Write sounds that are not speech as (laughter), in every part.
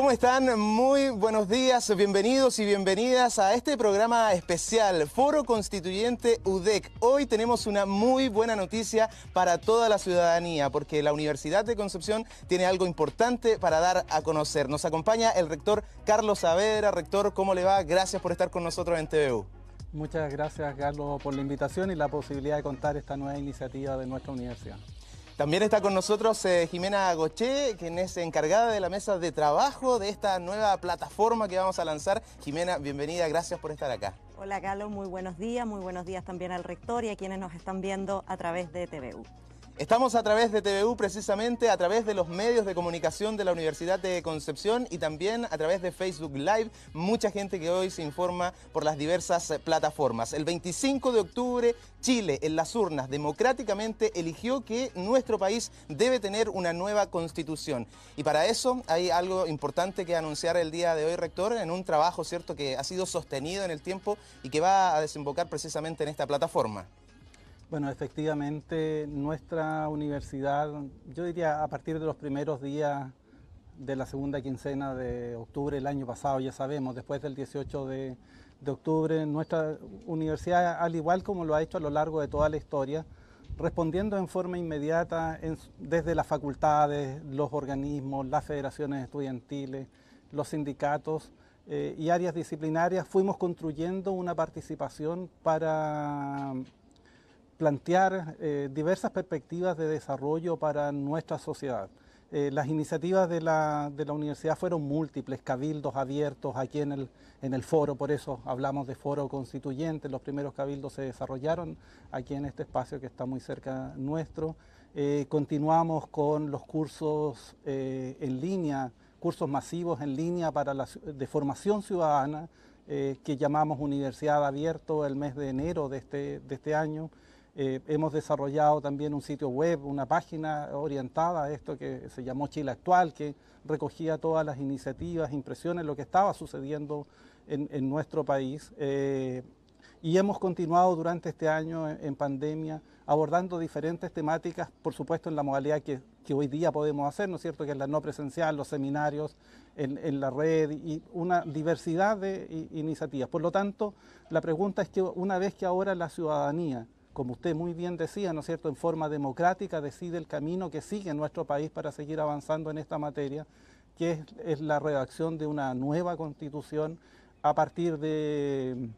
¿Cómo están? Muy buenos días, bienvenidos y bienvenidas a este programa especial, Foro Constituyente UDEC. Hoy tenemos una muy buena noticia para toda la ciudadanía, porque la Universidad de Concepción tiene algo importante para dar a conocer. Nos acompaña el rector Carlos Saavedra. Rector, ¿cómo le va? Gracias por estar con nosotros en TVU. Muchas gracias, Carlos, por la invitación y la posibilidad de contar esta nueva iniciativa de nuestra universidad. También está con nosotros eh, Jimena Goche, quien es encargada de la mesa de trabajo de esta nueva plataforma que vamos a lanzar. Jimena, bienvenida, gracias por estar acá. Hola Galo, muy buenos días, muy buenos días también al rector y a quienes nos están viendo a través de TVU. Estamos a través de TVU precisamente, a través de los medios de comunicación de la Universidad de Concepción y también a través de Facebook Live. Mucha gente que hoy se informa por las diversas eh, plataformas. El 25 de octubre, Chile en las urnas democráticamente eligió que nuestro país debe tener una nueva constitución. Y para eso hay algo importante que anunciar el día de hoy, rector, en un trabajo, ¿cierto?, que ha sido sostenido en el tiempo y que va a desembocar precisamente en esta plataforma. Bueno, efectivamente, nuestra universidad, yo diría a partir de los primeros días de la segunda quincena de octubre el año pasado, ya sabemos, después del 18 de, octubre, nuestra universidad, al igual como lo ha hecho a lo largo de toda la historia, respondiendo en forma inmediata desde las facultades, los organismos, las federaciones estudiantiles, los sindicatos eh, y áreas disciplinarias, fuimos construyendo una participación para plantear eh, diversas perspectivas de desarrollo para nuestra sociedad. Eh, las iniciativas de la, universidad fueron múltiples, cabildos abiertos aquí en el, foro, por eso hablamos de foro constituyente, los primeros cabildos se desarrollaron aquí en este espacio que está muy cerca nuestro. Eh, continuamos con los cursos en línea, cursos masivos en línea para de formación ciudadana que llamamos Universidad Abierto el mes de enero de este, este año. Eh, hemos desarrollado también un sitio web, una página orientada a esto que se llamó Chile Actual, que recogía todas las iniciativas, impresiones, lo que estaba sucediendo en, nuestro país. Eh, y hemos continuado durante este año en, pandemia abordando diferentes temáticas, por supuesto en la modalidad que, hoy día podemos hacer, ¿no es cierto?, que es la no presencial, los seminarios en la red y una diversidad de iniciativas. Por lo tanto, la pregunta es que una vez que ahora la ciudadanía como usted muy bien decía, ¿no es cierto?, en forma democrática decide el camino que sigue nuestro país para seguir avanzando en esta materia, que es, la redacción de una nueva constitución a partir de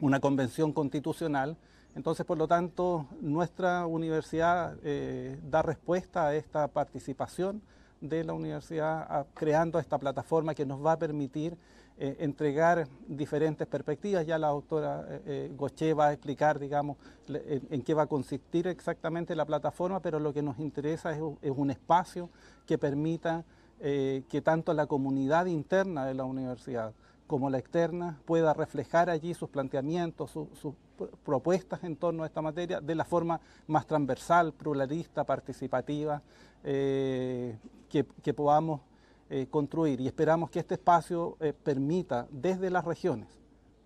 una convención constitucional. Entonces, por lo tanto, nuestra universidad eh, da respuesta a esta participación de la universidad creando esta plataforma que nos va a permitir eh, entregar diferentes perspectivas. Ya la doctora eh, eh, Goche va a explicar, digamos, en, qué va a consistir exactamente la plataforma, pero lo que nos interesa es, un espacio que permita que tanto la comunidad interna de la universidad como la externa pueda reflejar allí sus planteamientos, sus propuestas en torno a esta materia de la forma más transversal, pluralista, participativa, que podamos eh, construir y esperamos que este espacio eh, permita desde las regiones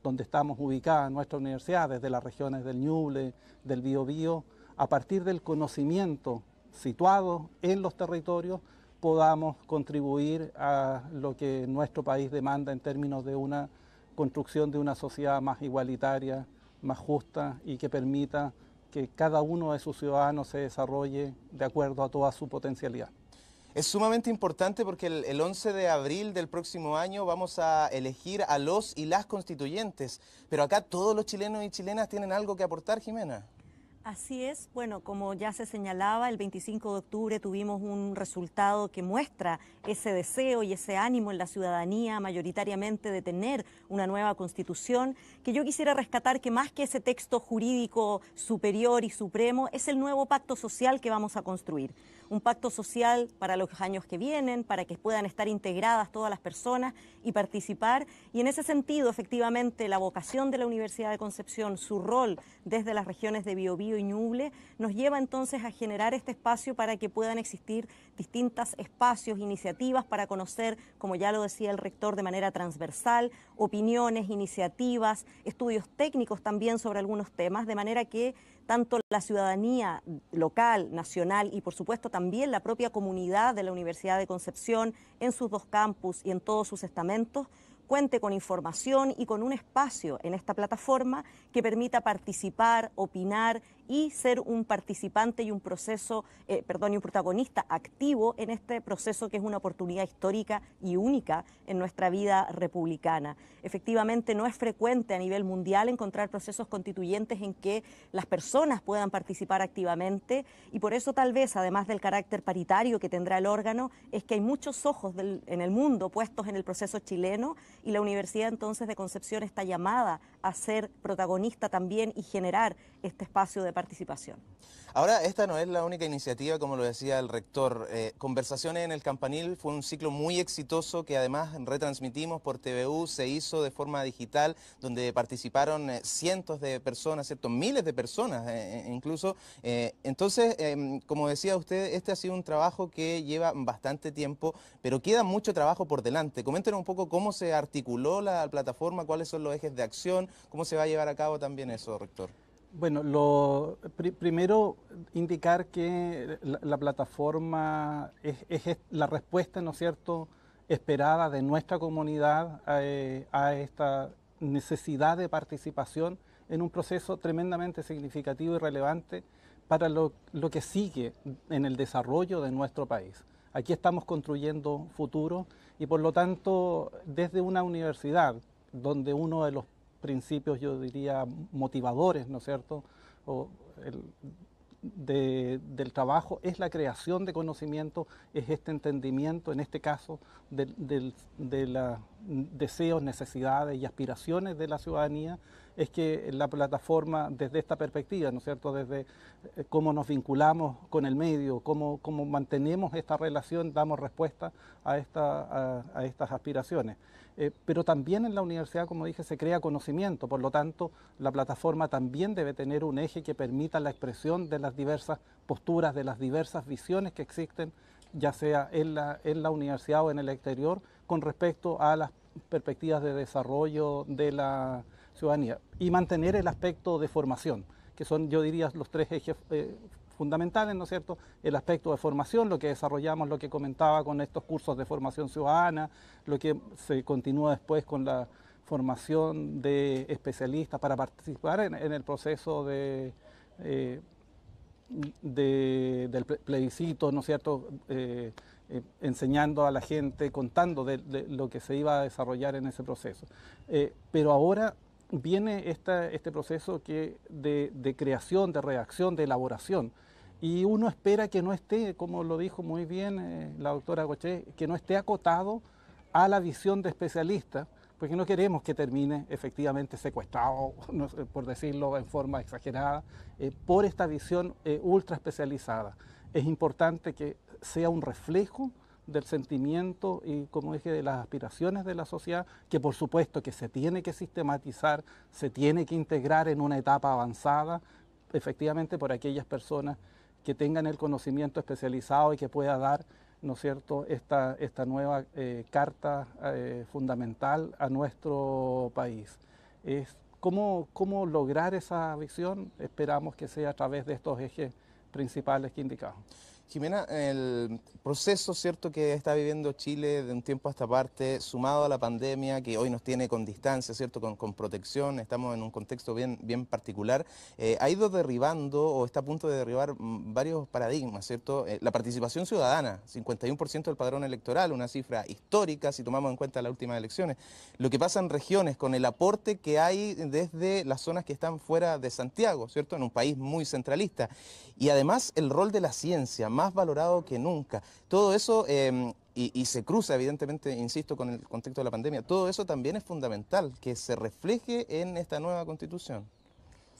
donde estamos ubicadas nuestra universidad, desde las regiones del Ñuble, del Biobío, a partir del conocimiento situado en los territorios, podamos contribuir a lo que nuestro país demanda en términos de una construcción de una sociedad más igualitaria, más justa y que permita que cada uno de sus ciudadanos se desarrolle de acuerdo a toda su potencialidad. Es sumamente importante porque el, 11 de abril del próximo año vamos a elegir a los y las constituyentes, pero acá todos los chilenos y chilenas tienen algo que aportar, Jimena. Así es, bueno, como ya se señalaba, el 25 de octubre tuvimos un resultado que muestra ese deseo y ese ánimo en la ciudadanía mayoritariamente de tener una nueva constitución, que yo quisiera rescatar que más que ese texto jurídico superior y supremo, es el nuevo pacto social que vamos a construir un pacto social para los años que vienen, para que puedan estar integradas todas las personas y participar. Y en ese sentido, efectivamente, la vocación de la Universidad de Concepción, su rol desde las regiones de Biobío y nos lleva entonces a generar este espacio para que puedan existir distintos espacios, iniciativas para conocer, como ya lo decía el rector, de manera transversal, opiniones, iniciativas, estudios técnicos también sobre algunos temas, de manera que tanto la ciudadanía local, nacional y por supuesto también la propia comunidad de la Universidad de Concepción en sus dos campus y en todos sus estamentos cuente con información y con un espacio en esta plataforma que permita participar, opinar y ser un participante y un proceso, eh, perdón, protagonista activo en este proceso que es una oportunidad histórica y única en nuestra vida republicana. Efectivamente, no es frecuente a nivel mundial encontrar procesos constituyentes en que las personas puedan participar activamente y por eso tal vez, además del carácter paritario que tendrá el órgano, es que hay muchos ojos en el mundo puestos en el proceso chileno y la Universidad entonces de Concepción está llamada a ser protagonista también y generar este espacio de participación. Ahora, esta no es la única iniciativa, como lo decía el rector. Eh, Conversaciones en el Campanil fue un ciclo muy exitoso que además retransmitimos por TVU, se hizo de forma digital, donde participaron eh, cientos de personas, ¿cierto? miles de personas eh, incluso. entonces, em, como decía usted, este ha sido un trabajo que lleva bastante tiempo, pero queda mucho trabajo por delante. Coméntenos un poco cómo se articuló la plataforma, cuáles son los ejes de acción, cómo se va a llevar a cabo también eso, rector. Bueno, lo, primero indicar que la, plataforma es, la respuesta, ¿no es cierto?, esperada de nuestra comunidad eh, a esta necesidad de participación en un proceso tremendamente significativo y relevante para lo, lo que sigue en el desarrollo de nuestro país. Aquí estamos construyendo futuro y por lo tanto desde una universidad donde uno de los principios, yo diría, motivadores, ¿no es cierto?, del trabajo es la creación de conocimiento, es este entendimiento, en este caso, de, los deseos, necesidades y aspiraciones de la ciudadanía, es que la plataforma desde esta perspectiva, ¿no es cierto?, desde eh, cómo nos vinculamos con el medio, cómo, mantenemos esta relación, damos respuesta a, a estas aspiraciones. Eh, pero también en la universidad, como dije, se crea conocimiento, por lo tanto, la plataforma también debe tener un eje que permita la expresión de las diversas posturas, de las diversas visiones que existen, ya sea en la, en la universidad o en el exterior, con respecto a las perspectivas de desarrollo de la ciudadanía y mantener el aspecto de formación, que son, yo diría, los tres ejes eh, fundamentales, ¿no es cierto? El aspecto de formación, lo que desarrollamos, lo que comentaba con estos cursos de formación ciudadana, lo que se continúa después con la formación de especialistas para participar en, el proceso de, eh, del plebiscito, ¿no es cierto? Eh, eh, enseñando a la gente, contando de, lo que se iba a desarrollar en ese proceso. pero ahora viene este proceso de, de creación, de reacción, de elaboración y uno espera que no esté, como lo dijo muy bien eh, la doctora Coche que no esté acotado a la visión de especialista, porque no queremos que termine efectivamente secuestrado, (laughs) por decirlo en forma exagerada, eh, por esta visión eh, ultra especializada. Es importante que sea un reflejo del sentimiento y, como dije, de las aspiraciones de la sociedad, que por supuesto que se tiene que sistematizar, se tiene que integrar en una etapa avanzada, efectivamente por aquellas personas que tengan el conocimiento especializado y que pueda dar ¿no es cierto? Esta, esta nueva eh, carta eh, fundamental a nuestro país. Es, ¿cómo, ¿Cómo lograr esa visión? Esperamos que sea a través de estos ejes principales que indicamos. Jimena, el proceso cierto que está viviendo Chile de un tiempo a esta parte, sumado a la pandemia que hoy nos tiene con distancia, cierto, con, con protección, estamos en un contexto bien, bien particular, eh, ha ido derribando o está a punto de derribar varios paradigmas, cierto. Eh, la participación ciudadana, 51% del padrón electoral, una cifra histórica si tomamos en cuenta las últimas elecciones. Lo que pasa en regiones con el aporte que hay desde las zonas que están fuera de Santiago, cierto, en un país muy centralista y además el rol de la ciencia más valorado que nunca. Todo eso em, y, se cruza, evidentemente, insisto, con el contexto de la pandemia. Todo eso también es fundamental, que se refleje en esta nueva constitución.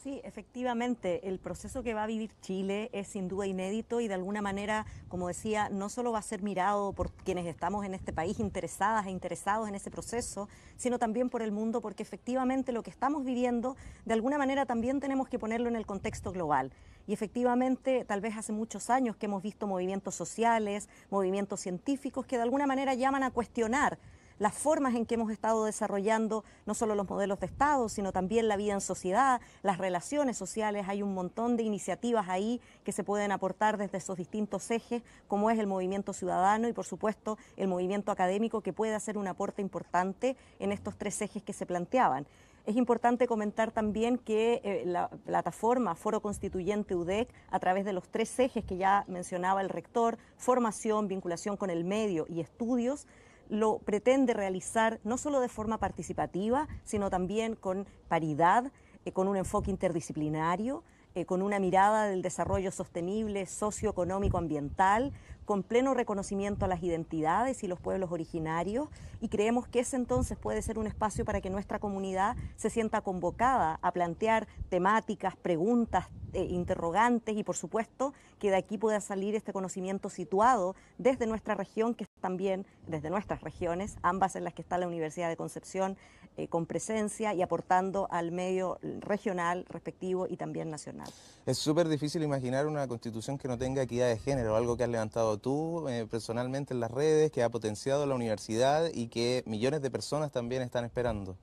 Sí, efectivamente, el proceso que va a vivir Chile es sin duda inédito y de alguna manera, como decía, no solo va a ser mirado por quienes estamos en este país interesadas e interesados en ese proceso, sino también por el mundo, porque efectivamente lo que estamos viviendo, de alguna manera también tenemos que ponerlo en el contexto global. Y efectivamente, tal vez hace muchos años que hemos visto movimientos sociales, movimientos científicos que de alguna manera llaman a cuestionar las formas en que hemos estado desarrollando no solo los modelos de Estado, sino también la vida en sociedad, las relaciones sociales. Hay un montón de iniciativas ahí que se pueden aportar desde esos distintos ejes, como es el movimiento ciudadano y, por supuesto, el movimiento académico, que puede hacer un aporte importante en estos tres ejes que se planteaban. Es importante comentar también que eh, la plataforma Foro Constituyente UDEC, a través de los tres ejes que ya mencionaba el rector, formación, vinculación con el medio y estudios, lo pretende realizar no solo de forma participativa, sino también con paridad, eh, con un enfoque interdisciplinario, eh, con una mirada del desarrollo sostenible, socioeconómico, ambiental, con pleno reconocimiento a las identidades y los pueblos originarios y creemos que ese entonces puede ser un espacio para que nuestra comunidad se sienta convocada a plantear temáticas, preguntas, eh, interrogantes y por supuesto que de aquí pueda salir este conocimiento situado desde nuestra región que también desde nuestras regiones, ambas en las que está la Universidad de Concepción eh, con presencia y aportando al medio regional respectivo y también nacional. Es súper difícil imaginar una constitución que no tenga equidad de género, algo que ha levantado tú eh, personalmente en las redes, que ha potenciado la universidad y que millones de personas también están esperando.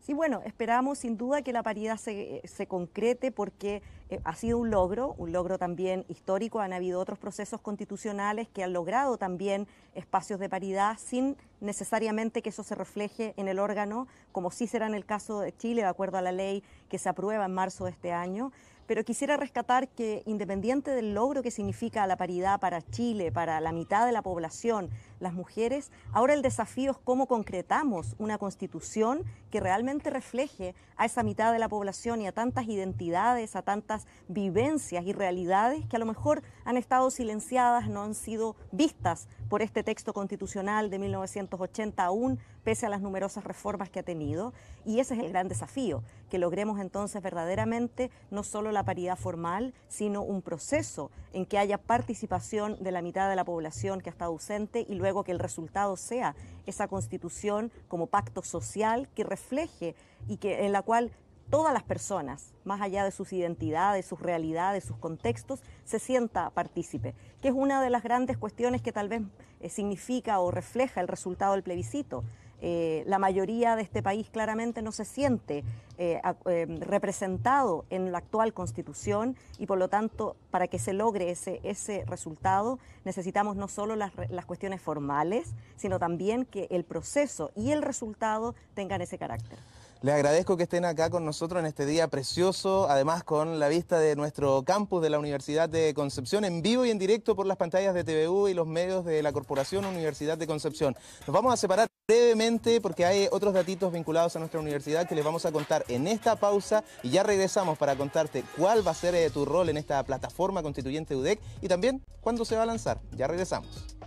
Sí, bueno, esperamos sin duda que la paridad se, se concrete porque eh, ha sido un logro, un logro también histórico. Han habido otros procesos constitucionales que han logrado también espacios de paridad sin necesariamente que eso se refleje en el órgano, como sí será en el caso de Chile, de acuerdo a la ley que se aprueba en marzo de este año pero quisiera rescatar que independiente del logro que significa la paridad para Chile, para la mitad de la población, las mujeres, ahora el desafío es cómo concretamos una constitución que realmente refleje a esa mitad de la población y a tantas identidades, a tantas vivencias y realidades que a lo mejor han estado silenciadas, no han sido vistas por este texto constitucional de 1980 aún pese a las numerosas reformas que ha tenido. Y ese es el gran desafío, que logremos entonces verdaderamente no solo la paridad formal, sino un proceso en que haya participación de la mitad de la población que ha estado ausente y luego que el resultado sea esa constitución como pacto social que refleje y que en la cual todas las personas, más allá de sus identidades, sus realidades, sus contextos, se sienta partícipe, que es una de las grandes cuestiones que tal vez eh, significa o refleja el resultado del plebiscito. Eh, la mayoría de este país claramente no se siente eh, eh, representado en la actual constitución y por lo tanto para que se logre ese, ese resultado necesitamos no solo las, las, cuestiones formales, sino también que el proceso y el resultado tengan ese carácter. Les agradezco que estén acá con nosotros en este día precioso, además con la vista de nuestro campus de la Universidad de Concepción, en vivo y en directo por las pantallas de TVU y los medios de la Corporación Universidad de Concepción. Nos vamos a separar brevemente porque hay otros datitos vinculados a nuestra universidad que les vamos a contar en esta pausa y ya regresamos para contarte cuál va a ser eh, tu rol en esta plataforma constituyente UDEC y también cuándo se va a lanzar. Ya regresamos.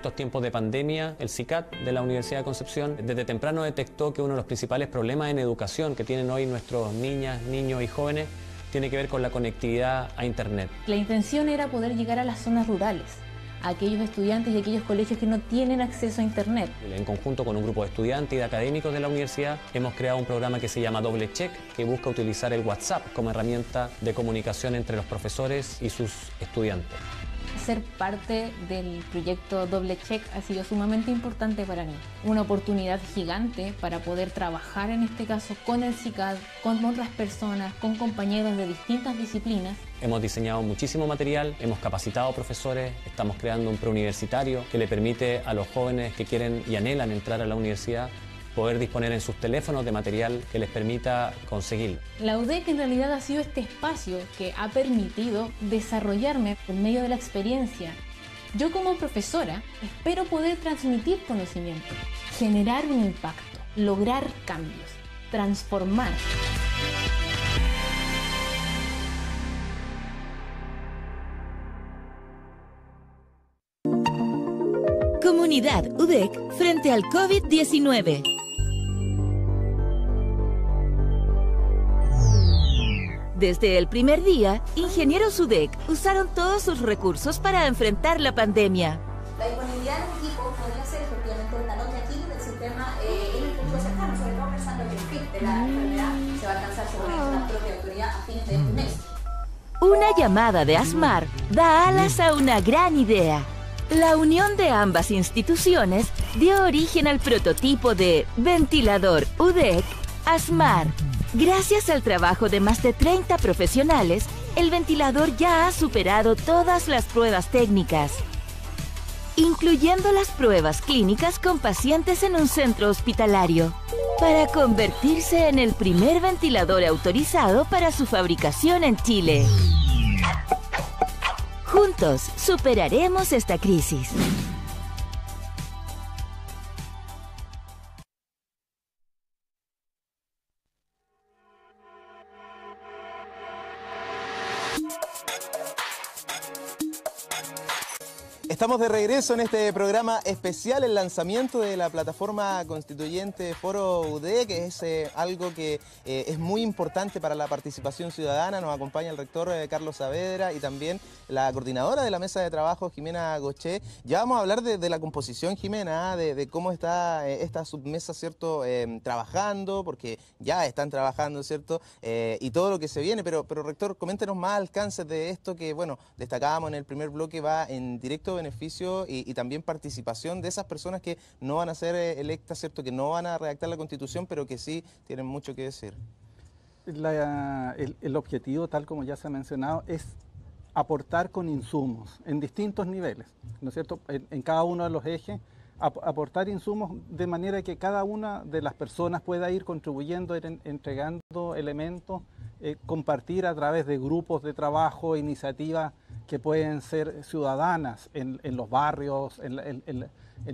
estos tiempos de pandemia, el CICAT de la Universidad de Concepción desde temprano detectó que uno de los principales problemas en educación que tienen hoy nuestros niñas, niños y jóvenes tiene que ver con la conectividad a Internet. La intención era poder llegar a las zonas rurales, a aquellos estudiantes y aquellos colegios que no tienen acceso a Internet. En conjunto con un grupo de estudiantes y de académicos de la universidad, hemos creado un programa que se llama Doble Check, que busca utilizar el WhatsApp como herramienta de comunicación entre los profesores y sus estudiantes ser parte del proyecto Doble Check ha sido sumamente importante para mí. Una oportunidad gigante para poder trabajar en este caso con el CICAD, con otras personas, con compañeros de distintas disciplinas. Hemos diseñado muchísimo material, hemos capacitado profesores, estamos creando un preuniversitario que le permite a los jóvenes que quieren y anhelan entrar a la universidad poder disponer en sus teléfonos de material que les permita conseguir. La UDEC en realidad ha sido este espacio que ha permitido desarrollarme por medio de la experiencia. Yo como profesora espero poder transmitir conocimiento, generar un impacto, lograr cambios, transformar. Comunidad UDEC frente al COVID-19. Desde el primer día, Ingenieros UDEC usaron todos sus recursos para enfrentar la pandemia. La disponibilidad de un equipo podría ser efectivamente una talón aquí Aquiles del sistema eh, en cercano, sobre todo pensando que el fin de la enfermedad, se va a alcanzar sobre la ah. propia autoridad a fin de este mes. Una llamada de ASMAR da alas a una gran idea. La unión de ambas instituciones dio origen al prototipo de ventilador UDEC ASMAR. Gracias al trabajo de más de 30 profesionales, el ventilador ya ha superado todas las pruebas técnicas, incluyendo las pruebas clínicas con pacientes en un centro hospitalario, para convertirse en el primer ventilador autorizado para su fabricación en Chile. Juntos superaremos esta crisis. Estamos de regreso en este programa especial, el lanzamiento de la plataforma constituyente Foro UD, que es eh, algo que eh, es muy importante para la participación ciudadana. Nos acompaña el rector eh, Carlos Saavedra y también la coordinadora de la mesa de trabajo, Jimena Goche. Ya vamos a hablar de, la composición, Jimena, ¿ah? de, cómo está esta submesa, ¿cierto?, trabajando, porque ya están trabajando, ¿cierto?, y todo lo que se viene. Pero, pero rector, coméntenos más alcances de esto que, bueno, destacábamos en el primer bloque, va en directo beneficio y, también participación de esas personas que no van a ser eh, electas, ¿cierto? Que no van a redactar la constitución, pero que sí tienen mucho que decir. el, objetivo, tal como ya se ha mencionado, es aportar con insumos en distintos niveles, ¿no es cierto? En, cada uno de los ejes, aportar insumos de manera que cada una de las personas pueda ir contribuyendo, entregando elementos, eh, compartir a través de grupos de trabajo, iniciativas que pueden ser ciudadanas en, los barrios, en,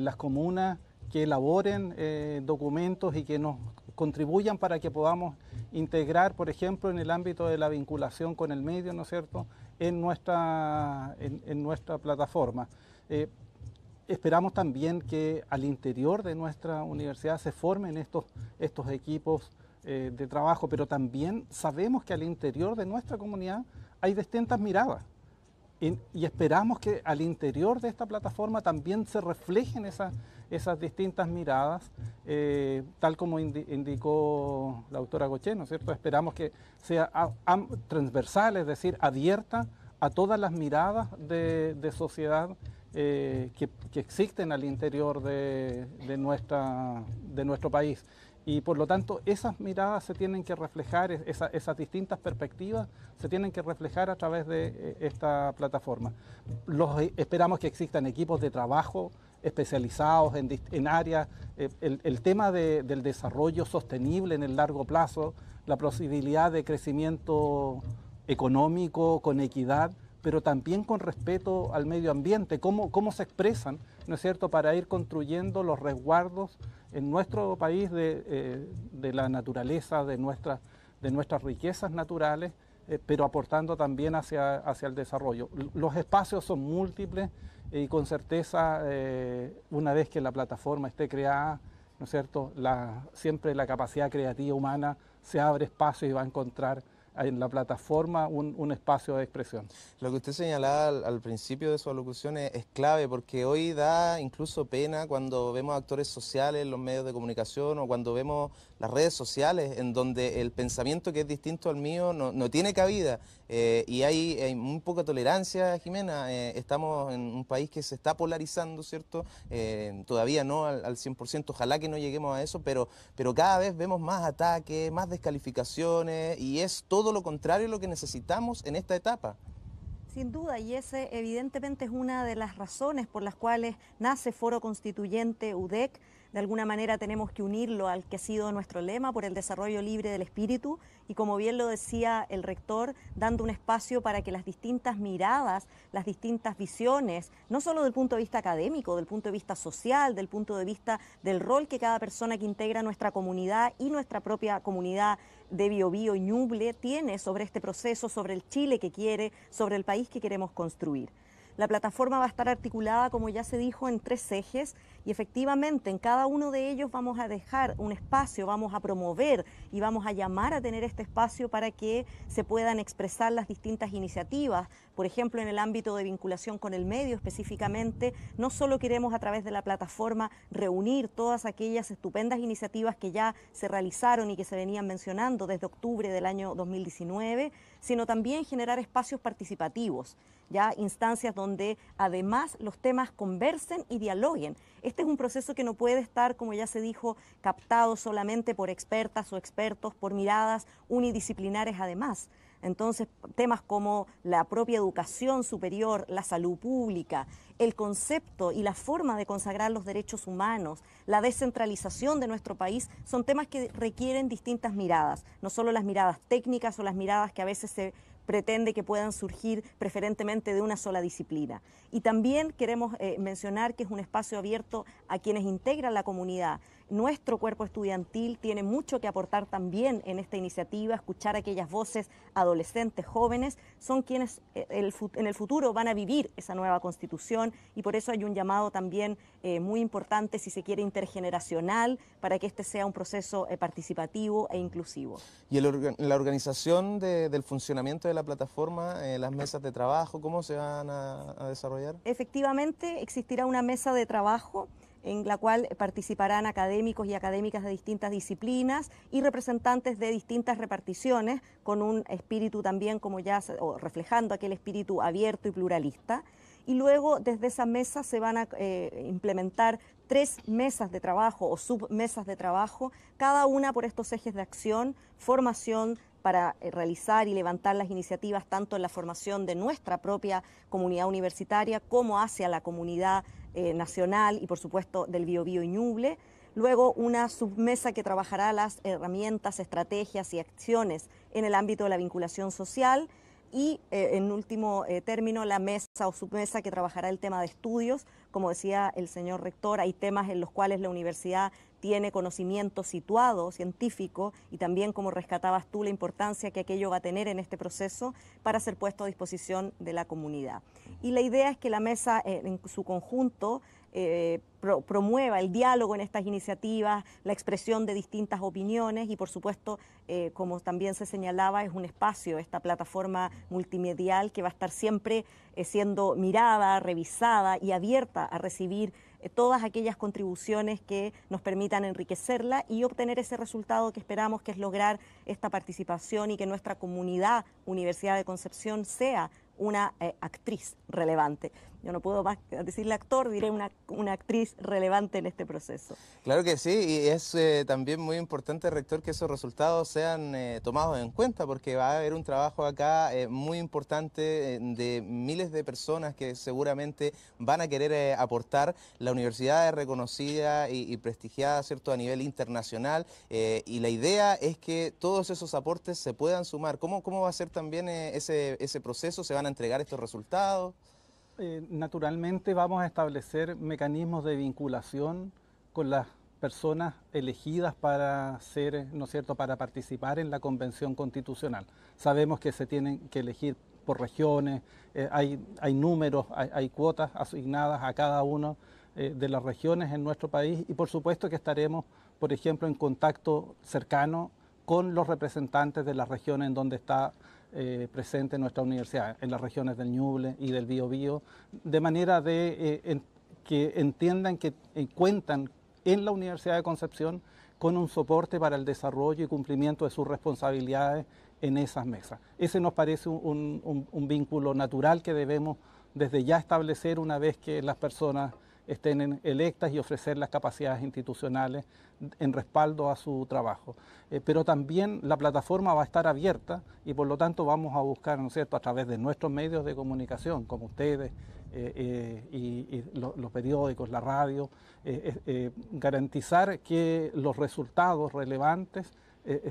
las comunas, que elaboren eh, documentos y que nos contribuyan para que podamos integrar, por ejemplo, en el ámbito de la vinculación con el medio, ¿no es cierto?, en nuestra, en, nuestra plataforma. Eh, esperamos también que al interior de nuestra universidad se formen estos, estos equipos eh, de trabajo, pero también sabemos que al interior de nuestra comunidad hay distintas miradas. Y, esperamos que al interior de esta plataforma también se reflejen esas, distintas miradas, eh, tal como indicó la autora Gochen, ¿no es cierto? Esperamos que sea transversal, es decir, abierta a todas las miradas de, sociedad eh, que, existen al interior de nuestro país. Y por lo tanto, esas miradas se tienen que reflejar, esas distintas perspectivas se tienen que reflejar a través de eh, esta plataforma. Los, eh, esperamos que existan equipos de trabajo especializados en, en áreas. Eh, el, tema del desarrollo sostenible en el largo plazo, la posibilidad de crecimiento económico con equidad, pero también con respeto al medio ambiente, cómo, cómo se expresan, ¿no es cierto?, para ir construyendo los resguardos en nuestro país de, eh, la naturaleza, de, de nuestras riquezas naturales, eh, pero aportando también hacia, hacia el desarrollo. Los espacios son múltiples y con certeza, eh, una vez que la plataforma esté creada, ¿no es cierto? siempre la capacidad creativa humana se abre espacio y va a encontrar en la plataforma un, espacio de expresión. Lo que usted señalaba al, principio de su alocución es, clave porque hoy da incluso pena cuando vemos actores sociales en los medios de comunicación o cuando vemos las redes sociales en donde el pensamiento que es distinto al mío no, tiene cabida eh, y hay, hay, muy poca tolerancia, Jimena. Eh, estamos en un país que se está polarizando, ¿cierto? Eh, todavía no al, 100%, ojalá que no lleguemos a eso, pero, pero cada vez vemos más ataques, más descalificaciones y es todo lo contrario a lo que necesitamos en esta etapa. Sin duda, y ese evidentemente es una de las razones por las cuales nace Foro Constituyente UDEC. De alguna manera tenemos que unirlo al que ha sido nuestro lema por el desarrollo libre del espíritu y como bien lo decía el rector, dando un espacio para que las distintas miradas, las distintas visiones, no solo del punto de vista académico, del punto de vista social, del punto de vista del rol que cada persona que integra nuestra comunidad y nuestra propia comunidad de Biobío Ñuble tiene sobre este proceso, sobre el Chile que quiere, sobre el país que queremos construir. La plataforma va a estar articulada, como ya se dijo, en tres ejes y efectivamente, en cada uno de ellos vamos a dejar un espacio, vamos a promover y vamos a llamar a tener este espacio para que se puedan expresar las distintas iniciativas. Por ejemplo, en el ámbito de vinculación con el medio específicamente, no solo queremos a través de la plataforma reunir todas aquellas estupendas iniciativas que ya se realizaron y que se venían mencionando desde octubre del año 2019, sino también generar espacios participativos, ya instancias donde además los temas conversen y dialoguen este es un proceso que no puede estar, como ya se dijo, captado solamente por expertas o expertos, por miradas unidisciplinares además. Entonces, temas como la propia educación superior, la salud pública, el concepto y la forma de consagrar los derechos humanos, la descentralización de nuestro país, son temas que requieren distintas miradas, no solo las miradas técnicas o las miradas que a veces se pretende que puedan surgir preferentemente de una sola disciplina. Y también queremos eh, mencionar que es un espacio abierto a quienes integran la comunidad. Nuestro cuerpo estudiantil tiene mucho que aportar también en esta iniciativa, escuchar aquellas voces adolescentes, jóvenes, son quienes eh, en el futuro van a vivir esa nueva constitución y por eso hay un llamado también eh, muy importante, si se quiere, intergeneracional, para que este sea un proceso participativo e inclusivo. ¿Y la organización del funcionamiento de la plataforma, eh, las mesas de trabajo, cómo se van a, desarrollar? Efectivamente, existirá una mesa de trabajo en la cual participarán académicos y académicas de distintas disciplinas y representantes de distintas reparticiones, con un espíritu también como ya, o reflejando aquel espíritu abierto y pluralista. Y luego desde esa mesa se van a eh, implementar tres mesas de trabajo o submesas de trabajo, cada una por estos ejes de acción, formación, para eh, realizar y levantar las iniciativas tanto en la formación de nuestra propia comunidad universitaria como hacia la comunidad eh, nacional y por supuesto del Biobío Ñuble. Luego una submesa que trabajará las herramientas, estrategias y acciones en el ámbito de la vinculación social y eh, en último término la mesa o submesa que trabajará el tema de estudios. Como decía el señor rector, hay temas en los cuales la universidad tiene conocimiento situado, científico, y también, como rescatabas tú, la importancia que aquello va a tener en este proceso para ser puesto a disposición de la comunidad. Y la idea es que la mesa eh, en su conjunto eh, promueva el diálogo en estas iniciativas, la expresión de distintas opiniones y, por supuesto, eh, como también se señalaba, es un espacio, esta plataforma multimedial que va a estar siempre siendo mirada, revisada y abierta a recibir eh, todas aquellas contribuciones que nos permitan enriquecerla y obtener ese resultado que esperamos, que es lograr esta participación y que nuestra comunidad Universidad de Concepción sea una eh, actriz relevante yo no puedo más decirle actor, diré una, actriz relevante en este proceso. Claro que sí, y es eh, también muy importante, rector, que esos resultados sean eh, tomados en cuenta, porque va a haber un trabajo acá eh, muy importante de miles de personas que seguramente van a querer aportar. La universidad es reconocida y, prestigiada, ¿cierto?, a nivel internacional, y la idea es que todos esos aportes se puedan sumar. ¿Cómo, cómo va a ser también ese proceso? ¿Se van a entregar estos resultados? Eh, naturalmente vamos a establecer mecanismos de vinculación con las personas elegidas para ser, ¿no es cierto?, para participar en la convención constitucional. Sabemos que se tienen que elegir por regiones, eh, hay, hay, números, hay, cuotas asignadas a cada una eh, de las regiones en nuestro país y por supuesto que estaremos, por ejemplo, en contacto cercano con los representantes de las regiones en donde está eh, presente en nuestra universidad, en las regiones del Ñuble y del Biobío, de manera de eh, que entiendan que eh, cuentan en la Universidad de Concepción con un soporte para el desarrollo y cumplimiento de sus responsabilidades en esas mesas. Ese nos parece un, un vínculo natural que debemos desde ya establecer una vez que las personas estén electas y ofrecer las capacidades institucionales en respaldo a su trabajo. Eh, pero también la plataforma va a estar abierta y por lo tanto vamos a buscar, ¿no es cierto?, a través de nuestros medios de comunicación, como ustedes eh, eh, y, los periódicos, la radio, garantizar que los resultados relevantes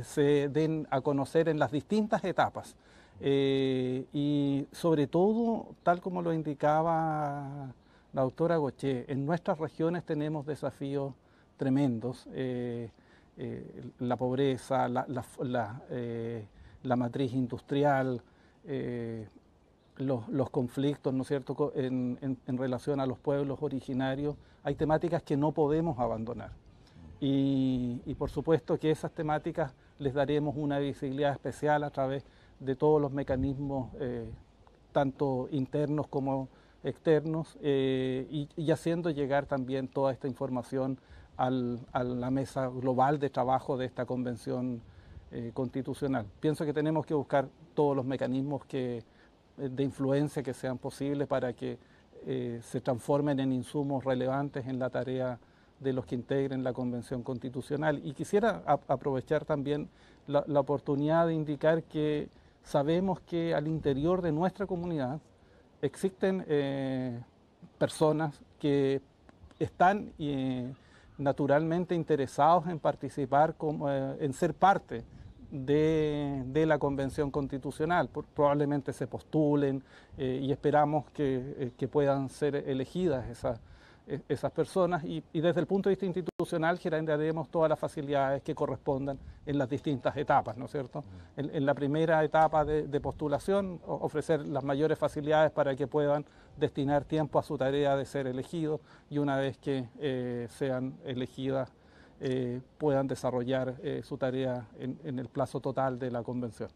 se den a conocer en las distintas etapas. y sobre todo, tal como lo indicaba la doctora Goche. en nuestras regiones tenemos desafíos tremendos, eh, eh, la pobreza, la, eh, matriz industrial, los, conflictos, ¿no es cierto?, en, relación a los pueblos originarios. Hay temáticas que no podemos abandonar. Y, y por supuesto que esas temáticas les daremos una visibilidad especial a través de todos los mecanismos, tanto internos como externos eh, y, haciendo llegar también toda esta información al, a la mesa global de trabajo de esta convención eh, constitucional. Pienso que tenemos que buscar todos los mecanismos que, eh, de influencia que sean posibles para que se transformen en insumos relevantes en la tarea de los que integren la Convención Constitucional. Y quisiera aprovechar también la oportunidad de indicar que sabemos que al interior de nuestra comunidad, existen eh, personas que están eh, naturalmente interesados en participar, como, eh, en ser parte de, la Convención Constitucional. probablemente se postulen y esperamos que, que puedan ser elegidas esas e-, esas personas y, desde el punto de vista institucional generaremos todas las facilidades que correspondan en las distintas etapas, ¿no es cierto? Mm. En, la primera etapa de, postulación, ofrecer las mayores facilidades para que puedan destinar tiempo a su tarea de ser elegidos y una vez que eh, sean elegidas eh, puedan desarrollar eh, su tarea en el plazo total de la convención.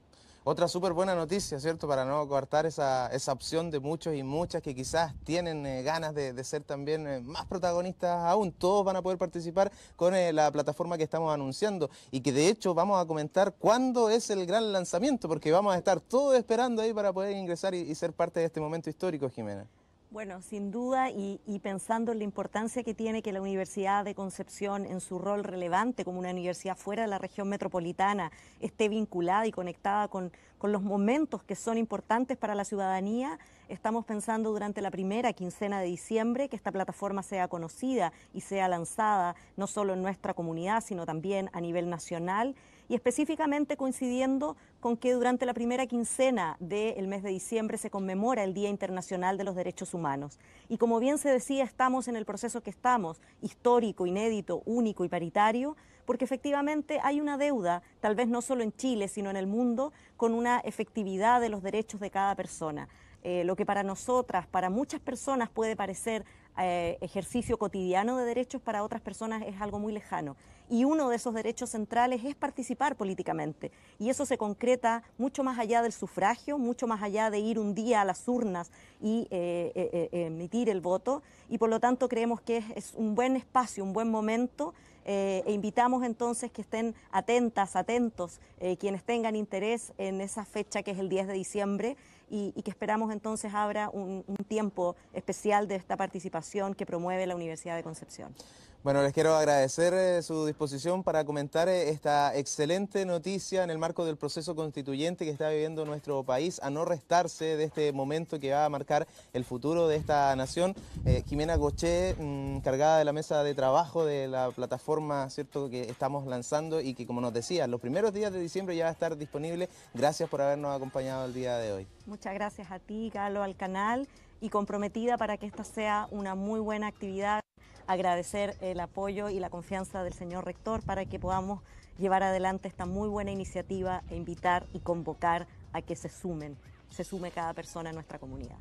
Otra súper buena noticia, ¿cierto? Para no coartar esa, esa, opción de muchos y muchas que quizás tienen eh, ganas de, ser también eh, más protagonistas aún. Todos van a poder participar con eh, la plataforma que estamos anunciando y que de hecho vamos a comentar cuándo es el gran lanzamiento, porque vamos a estar todos esperando ahí para poder ingresar y ser parte de este momento histórico, Jimena. Bueno, sin duda y, pensando en la importancia que tiene que la Universidad de Concepción en su rol relevante como una universidad fuera de la región metropolitana esté vinculada y conectada con, con los momentos que son importantes para la ciudadanía, estamos pensando durante la primera quincena de diciembre que esta plataforma sea conocida y sea lanzada no solo en nuestra comunidad, sino también a nivel nacional y específicamente coincidiendo con que durante la primera quincena del mes de diciembre se conmemora el Día Internacional de los Derechos Humanos. Y como bien se decía, estamos en el proceso que estamos, histórico, inédito, único y paritario, porque efectivamente hay una deuda, tal vez no solo en Chile, sino en el mundo, con una efectividad de los derechos de cada persona. Eh, lo que para nosotras, para muchas personas puede parecer eh, ejercicio cotidiano de derechos, para otras personas es algo muy lejano. Y uno de esos derechos centrales es participar políticamente. Y eso se concreta mucho más allá del sufragio, mucho más allá de ir un día a las urnas y eh, emitir el voto. Y por lo tanto creemos que es, un buen espacio, un buen momento. e invitamos entonces que estén atentas, atentos, quienes tengan interés en esa fecha que es el 10 de diciembre, y, que esperamos entonces abra un tiempo especial de esta participación que promueve la Universidad de Concepción. Bueno, les quiero agradecer eh, su disposición para comentar eh, esta excelente noticia en el marco del proceso constituyente que está viviendo nuestro país, a no restarse de este momento que va a marcar el futuro de esta nación. Eh, Jimena Coche, mm, encargada de la mesa de trabajo de la plataforma ¿cierto? que estamos lanzando y que, como nos decía, los primeros días de diciembre ya va a estar disponible. Gracias por habernos acompañado el día de hoy. Muchas gracias a ti, Galo, al canal y comprometida para que esta sea una muy buena actividad agradecer el apoyo y la confianza del señor rector para que podamos llevar adelante esta muy buena iniciativa e invitar y convocar a que se sumen, se sume cada persona en nuestra comunidad.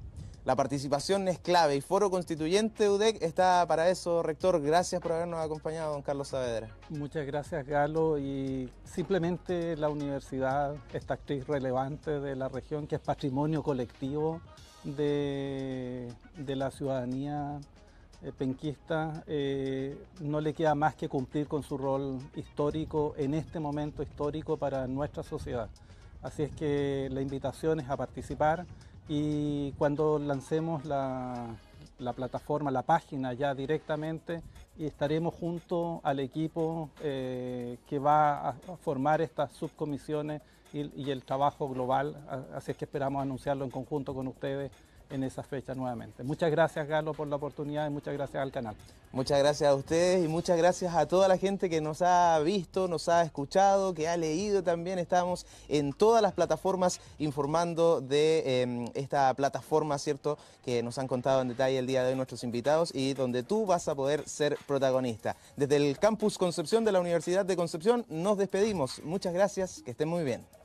La participación es clave y Foro Constituyente UDEC está para eso, rector. Gracias por habernos acompañado, don Carlos Saavedra. Muchas gracias, Galo. Y simplemente la universidad, esta actriz relevante de la región, que es patrimonio colectivo de, de la ciudadanía eh, penquista, eh, no le queda más que cumplir con su rol histórico en este momento histórico para nuestra sociedad. Así es que la invitación es a participar y cuando lancemos la, plataforma, la página ya directamente y estaremos junto al equipo eh, que va a formar estas subcomisiones y el trabajo global. Así es que esperamos anunciarlo en conjunto con ustedes en esa fecha nuevamente. Muchas gracias, Galo, por la oportunidad y muchas gracias al canal. Muchas gracias a ustedes y muchas gracias a toda la gente que nos ha visto, nos ha escuchado, que ha leído también. Estamos en todas las plataformas informando de em, esta plataforma, ¿cierto?, que nos han contado en detalle el día de hoy nuestros invitados y donde tú vas a poder ser protagonista. Desde el Campus Concepción de la Universidad de Concepción nos despedimos. Muchas gracias, que estén muy bien.